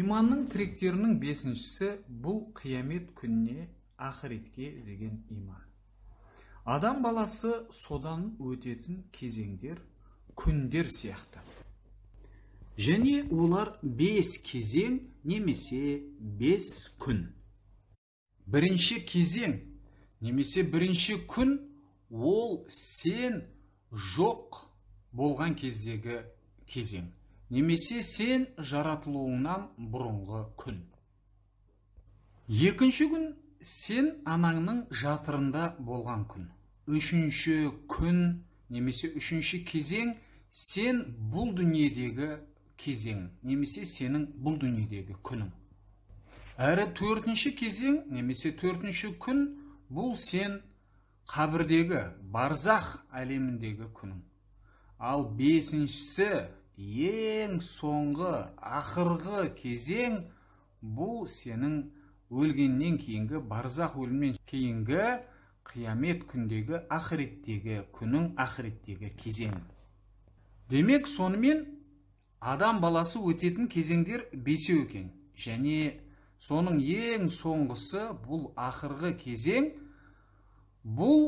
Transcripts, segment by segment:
иманның тіректерінің бесіншісі бұл қиямет күніне ақыретке деген иман адам баласы содан өтетін кезеңдер күндер сияқты және олар бес кезең немесе бес күн бірінші кезең немесе бірінші күн ол сен жоқ болған кездегі кезең немесе сен жаратылуыңнан бұрынғы күн екінші күн сен анаңның жатырында болған күн үшінші күн немесе үшінші кезең сен бұл дүниедегі кезең немесе сенің бұл дүниедегі күнің әрі төртінші кезең немесе төртінші күн бұл сен қабірдегі барзақ әлеміндегі күнің ал бесіншісі ең соңғы ақырғы кезең бұл сенің өлгеннен кейінгі барзақ өлімнен кейінгі қиямет күндегі ақыреттегі күнің ақыреттегі кезең демек сонымен адам баласы өтетін кезеңдер бесеу екен және соның ең соңғысы бұл ақырғы кезең бұл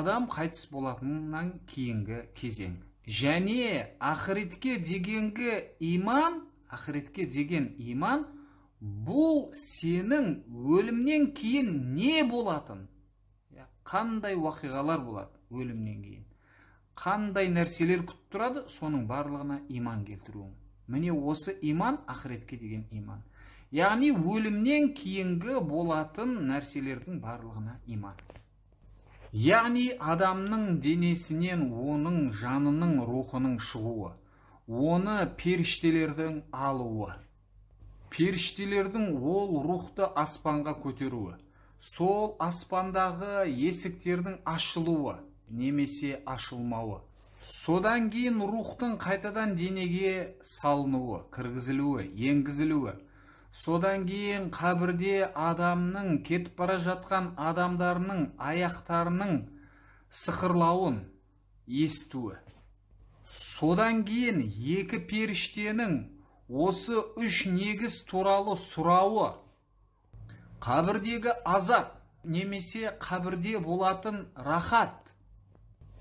адам қайтыс болатыннан кейінгі кезең және ақыретке дегенгі иман ақыретке деген иман бұл сенің өлімнен кейін не болатын қандай уақиғалар болады өлімнен кейін қандай нәрселер күтіп тұрады соның барлығына иман келтіруің міне осы иман ақыретке деген иман яғни өлімнен кейінгі болатын нәрселердің барлығына иман яғни адамның денесінен оның жанының рухының шығуы оны періштелердің алуы періштелердің ол рухты аспанға көтеруі сол аспандағы есіктердің ашылуы немесе ашылмауы содан кейін рухтың қайтадан денеге салынуы кіргізілуі енгізілуі содан кейін қабірде адамның кетіп бара жатқан адамдарының аяқтарының сықырлауын естуі содан кейін екі періштенің осы үш негіз туралы сұрауы қабірдегі азап немесе қабірде болатын рахат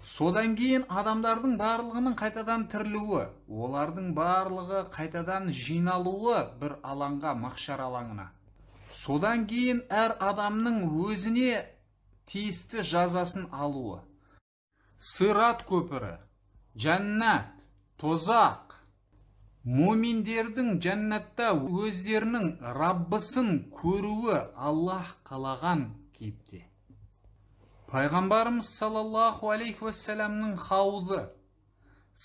содан кейін адамдардың барлығының қайтадан тірілуі олардың барлығы қайтадан жиналуы бір алаңға махшар алаңына содан кейін әр адамның өзіне тиісті жазасын алуы сырат көпірі жәннат тозақ муминдердің жәннатта өздерінің раббысын көруі аллах қалаған кейіпте пайғамбарымыз саллаллаху алейхи уассаламның хауызы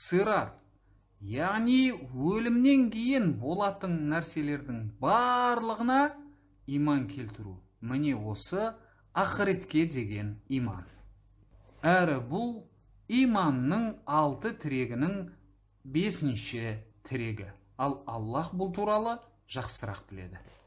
сыра яғни өлімнен кейін болатын нәрселердің барлығына иман келтіру міне осы ақыретке деген иман әрі бұл иманның алты тірегінің бесінші тірегі ал аллах бұл туралы жақсырақ біледі